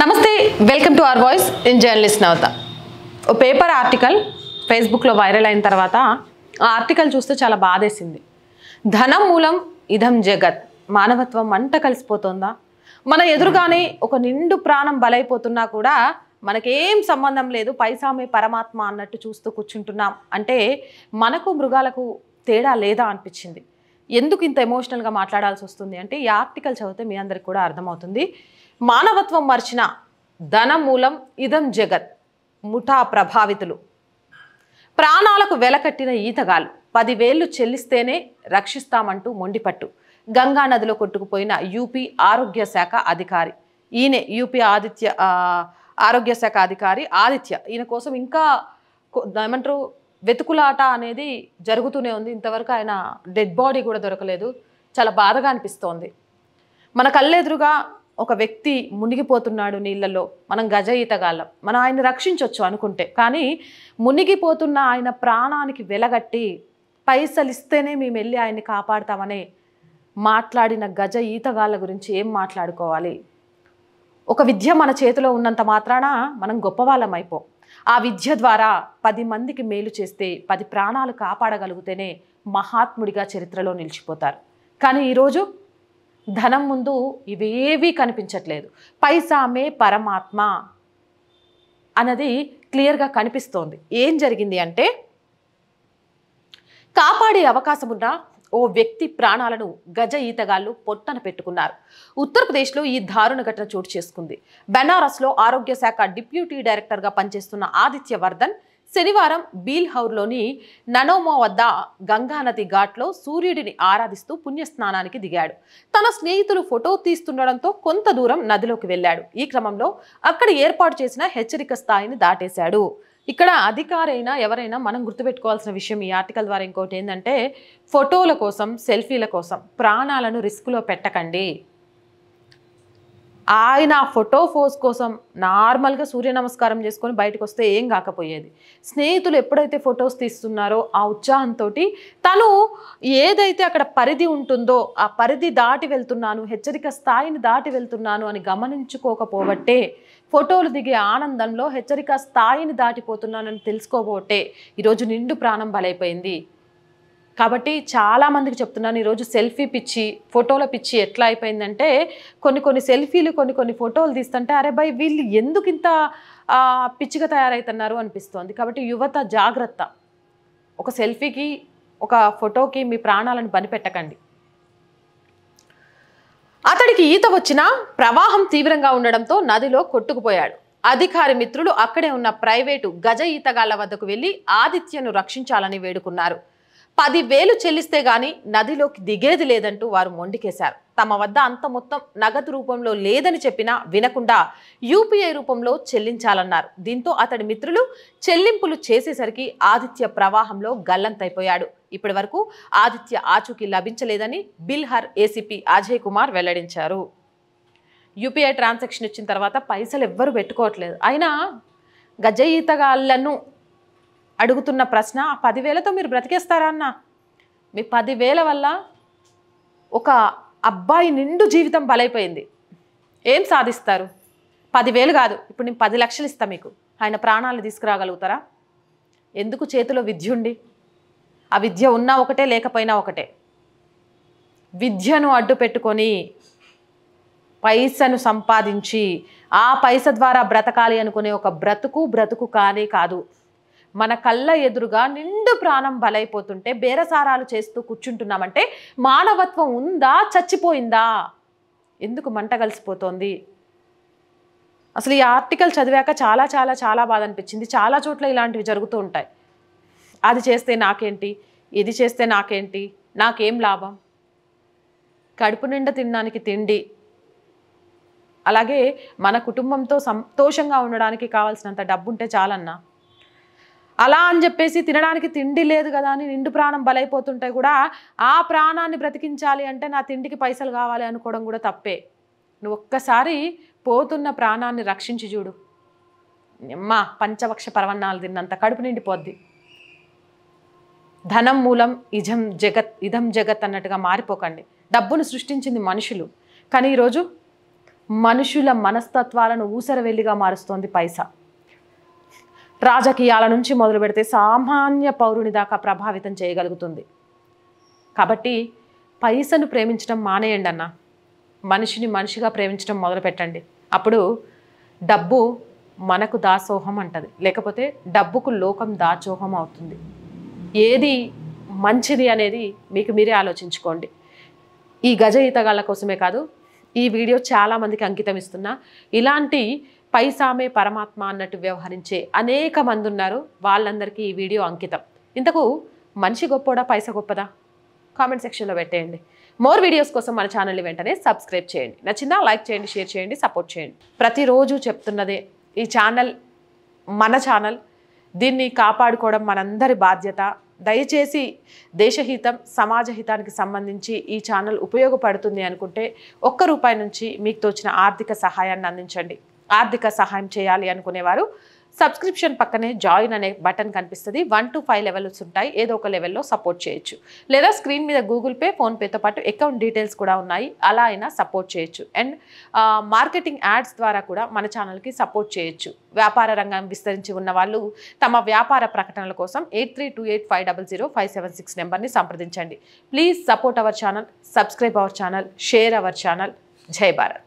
నమస్తే welcome to our voice in journalist Navata ఓ paper article ఫేస్బుక్లో వైరల్ అయిన తర్వాత ఆ ఆర్టికల్ చూస్తే చాలా బాధేసింది ధనం మూలం ఇదం జగత్ మానవత్వం అంట కలిసిపోతుందా మన ఎదురుగానే ఒక నిండు ప్రాణం బలైపోతున్నా కూడా మనకేం సంబంధం లేదు పైసామే పరమాత్మ అన్నట్టు చూస్తూ కూర్చుంటున్నాం అంటే మనకు మృగాలకు తేడా లేదా అనిపించింది ఎందుకు ఇంత ఎమోషనల్గా మాట్లాడాల్సి వస్తుంది అంటే ఈ ఆర్టికల్ చదివితే మీ అందరికి కూడా అర్థమవుతుంది మానవత్వం మర్చిన ధనమూలం ఇదం జగత్ ముఠా ప్రభావితులు ప్రాణాలకు వెలకట్టిన ఈతగాలు పదివేళ్లు చెల్లిస్తేనే రక్షిస్తామంటూ మొండిపట్టు గంగా నదిలో కొట్టుకుపోయిన యూపీ ఆరోగ్య శాఖ అధికారి ఈయనే యూపీ ఆదిత్య ఆరోగ్య శాఖ అధికారి ఆదిత్య ఈయన కోసం ఇంకా ఏమంటారు వెతుకులాట అనేది జరుగుతూనే ఉంది ఇంతవరకు ఆయన డెడ్ బాడీ కూడా దొరకలేదు చాలా బాధగా అనిపిస్తోంది మన కళ్ళెదురుగా ఒక వ్యక్తి మునిగిపోతున్నాడు నీళ్ళలో మనం గజ ఈతగాళ్ళం మనం ఆయన రక్షించవచ్చు అనుకుంటే కానీ మునిగిపోతున్న ఆయన ప్రాణానికి వెలగట్టి పైసలు ఇస్తేనే మేము వెళ్ళి ఆయన్ని కాపాడుతామని మాట్లాడిన గజ ఈతగాళ్ళ గురించి ఏం మాట్లాడుకోవాలి ఒక విద్య మన చేతిలో ఉన్నంత మాత్రాన మనం గొప్పవాళ్ళం అయిపోం ఆ విద్య ద్వారా పది మందికి మేలు చేస్తే పది ప్రాణాలు కాపాడగలిగితేనే మహాత్ముడిగా చరిత్రలో నిలిచిపోతారు కానీ ఈరోజు ధనం ముందు ఇవేవీ కనిపించట్లేదు పైసామే పరమాత్మ అన్నది క్లియర్గా కనిపిస్తోంది ఏం జరిగింది అంటే కాపాడే అవకాశం ఉన్న ఓ వ్యక్తి ప్రాణాలను గజ ఈతగాళ్లు పొట్టన పెట్టుకున్నారు ఉత్తరప్రదేశ్లో ఈ దారుణ ఘటన చోటు చేసుకుంది బెనారస్లో ఆరోగ్య శాఖ డిప్యూటీ డైరెక్టర్గా పనిచేస్తున్న ఆదిత్య వర్ధన్ శనివారం బీల్హౌర్లోని ననోమో వద్ద గంగానది ఘాట్లో సూర్యుడిని ఆరాధిస్తూ పుణ్యస్నానానికి దిగాడు తన స్నేహితులు ఫోటో తీస్తుండడంతో కొంత దూరం నదిలోకి వెళ్ళాడు ఈ క్రమంలో అక్కడ ఏర్పాటు చేసిన హెచ్చరిక స్థాయిని దాటేశాడు ఇక్కడ అధికారైనా ఎవరైనా మనం గుర్తుపెట్టుకోవాల్సిన విషయం ఈ ఆర్టికల్ ద్వారా ఇంకోటి ఏంటంటే ఫోటోల కోసం సెల్ఫీల కోసం ప్రాణాలను రిస్క్లో పెట్టకండి ఆయన ఆ ఫోటో ఫోజ్ కోసం నార్మల్గా సూర్య నమస్కారం చేసుకొని బయటకు వస్తే ఏం కాకపోయేది స్నేహితులు ఎప్పుడైతే ఫొటోస్ తీస్తున్నారో ఆ ఉత్సాహంతో తను ఏదైతే అక్కడ పరిధి ఉంటుందో ఆ పరిధి దాటి వెళ్తున్నాను హెచ్చరిక స్థాయిని దాటి వెళ్తున్నాను అని గమనించుకోకపోవట్టే ఫోటోలు దిగే ఆనందంలో హెచ్చరిక స్థాయిని దాటిపోతున్నానని తెలుసుకోబోటే ఈరోజు నిండు ప్రాణం బలైపోయింది కాబట్టి చాలామందికి చెప్తున్నాను ఈరోజు సెల్ఫీ పిచ్చి ఫోటోల పిచ్చి ఎట్లా అయిపోయిందంటే కొన్ని కొన్ని సెల్ఫీలు కొన్ని కొన్ని ఫోటోలు తీస్తుంటే అరే బాయ్ వీళ్ళు ఎందుకు ఇంత పిచ్చిగా తయారవుతున్నారు అనిపిస్తోంది కాబట్టి యువత జాగ్రత్త ఒక సెల్ఫీకి ఒక ఫోటోకి మీ ప్రాణాలను బనిపెట్టకండి అతడికి ఈత వచ్చినా ప్రవాహం తీవ్రంగా ఉండడంతో నదిలో కొట్టుకుపోయాడు అధికారి మిత్రులు అక్కడే ఉన్న ప్రైవేటు గజ ఈతగాళ్ల వద్దకు వెళ్లి ఆదిత్యను రక్షించాలని వేడుకున్నారు పదివేలు చెల్లిస్తే గాని నదిలోకి దిగేది లేదంటూ వారు మొండికేశారు తమ వద్ద అంత మొత్తం నగదు రూపంలో లేదని చెప్పినా వినకుండా యూపీఐ రూపంలో చెల్లించాలన్నారు దీంతో అతడి మిత్రులు చెల్లింపులు చేసేసరికి ఆదిత్య ప్రవాహంలో గల్లంతైపోయాడు ఇప్పటి వరకు ఆదిత్య ఆచూకీ లభించలేదని బిల్హర్ ఏసీపీ అజయ్ కుమార్ వెల్లడించారు యూపీఐ ట్రాన్సాక్షన్ ఇచ్చిన తర్వాత పైసలు ఎవ్వరు పెట్టుకోవట్లేదు అయినా గజయితగాళ్లను అడుగుతున్న ప్రశ్న ఆ పదివేలతో మీరు బ్రతికేస్తారా అన్న మీ పదివేల వల్ల ఒక అబ్బాయి నిండు జీవితం బలైపోయింది ఏం సాధిస్తారు పదివేలు కాదు ఇప్పుడు నేను పది లక్షలు ఇస్తా మీకు ఆయన ప్రాణాలు తీసుకురాగలుగుతారా ఎందుకు చేతిలో విద్య ఉండి ఆ విద్య ఉన్నా ఒకటే లేకపోయినా ఒకటే విద్యను అడ్డు పెట్టుకొని పైసను సంపాదించి ఆ పైస ద్వారా బ్రతకాలి అనుకునే ఒక బ్రతుకు బ్రతుకు కానీ కాదు మన కళ్ళ ఎదురుగా నిండు ప్రాణం బలైపోతుంటే బేరసారాలు చేస్తూ కూర్చుంటున్నామంటే మానవత్వం ఉందా చచ్చిపోయిందా ఎందుకు మంట కలిసిపోతోంది అసలు ఈ ఆర్టికల్ చదివాక చాలా చాలా చాలా బాధ అనిపించింది చాలా చోట్ల ఇలాంటివి జరుగుతూ ఉంటాయి అది చేస్తే నాకేంటి ఇది చేస్తే నాకేంటి నాకేం లాభం కడుపు నిండా తినడానికి తిండి అలాగే మన కుటుంబంతో సంతోషంగా ఉండడానికి కావాల్సినంత డబ్బు ఉంటే చాలన్నా అలా అని చెప్పేసి తినడానికి తిండి లేదు కదా అని నిండు ప్రాణం బలైపోతుంటే కూడా ఆ ప్రాణాన్ని బ్రతికించాలి అంటే నా తిండికి పైసలు కావాలి అనుకోవడం కూడా తప్పే నువ్వు ఒక్కసారి పోతున్న ప్రాణాన్ని రక్షించి చూడు అమ్మా పంచవక్ష పర్వణాలు తిన్నంత కడుపు నిండిపోద్ది ధనం మూలం ఇజం జగత్ ఇదం జగత్ అన్నట్టుగా మారిపోకండి డబ్బును సృష్టించింది మనుషులు కానీ ఈరోజు మనుషుల మనస్తత్వాలను ఊసరవెల్లిగా మారుస్తోంది పైసా రాజకీయాల నుంచి మొదలు పెడితే సామాన్య పౌరుని దాకా ప్రభావితం చేయగలుగుతుంది కాబట్టి పైసను ప్రేమించడం మానేయండి అన్న మనిషిని మనిషిగా ప్రేమించడం మొదలు పెట్టండి అప్పుడు డబ్బు మనకు దాసోహం అంటది లేకపోతే డబ్బుకు లోకం దాచోహం అవుతుంది ఏది మంచిది అనేది మీకు మీరే ఆలోచించుకోండి ఈ గజ ఈతగాళ్ళ కోసమే కాదు ఈ వీడియో చాలామందికి అంకితం ఇస్తున్నా ఇలాంటి పైసామే పరమాత్మ అన్నట్టు వ్యవహరించే అనేక మంది ఉన్నారు వాళ్ళందరికీ ఈ వీడియో అంకితం ఇంతకు మనిషి గొప్పోడా పైస గొప్పదా కామెంట్ సెక్షన్లో పెట్టేయండి మోర్ వీడియోస్ కోసం మన ఛానల్ని వెంటనే సబ్స్క్రైబ్ చేయండి నచ్చిందా లైక్ చేయండి షేర్ చేయండి సపోర్ట్ చేయండి ప్రతిరోజు చెప్తున్నదే ఈ ఛానల్ మన ఛానల్ దీన్ని కాపాడుకోవడం మనందరి బాధ్యత దయచేసి దేశహితం సమాజ హితానికి సంబంధించి ఈ ఛానల్ ఉపయోగపడుతుంది అనుకుంటే ఒక్క రూపాయి నుంచి మీకు తోచిన ఆర్థిక సహాయాన్ని అందించండి ఆర్థిక సహాయం చేయాలి అనుకునేవారు సబ్స్క్రిప్షన్ పక్కనే జాయిన్ అనే బటన్ కనిపిస్తుంది వన్ టు ఫైవ్ లెవెల్స్ ఉంటాయి ఏదో ఒక లెవెల్లో సపోర్ట్ చేయొచ్చు లేదా స్క్రీన్ మీద గూగుల్ పే ఫోన్పేతో పాటు అకౌంట్ డీటెయిల్స్ కూడా ఉన్నాయి అలా అయినా సపోర్ట్ చేయొచ్చు అండ్ మార్కెటింగ్ యాడ్స్ ద్వారా కూడా మన ఛానల్కి సపోర్ట్ చేయొచ్చు వ్యాపార రంగం విస్తరించి ఉన్న వాళ్ళు తమ వ్యాపార ప్రకటనల కోసం eight three two eight five double zero five seven six నెంబర్ని సంప్రదించండి please support our channel subscribe our channel share our channel జై భారత్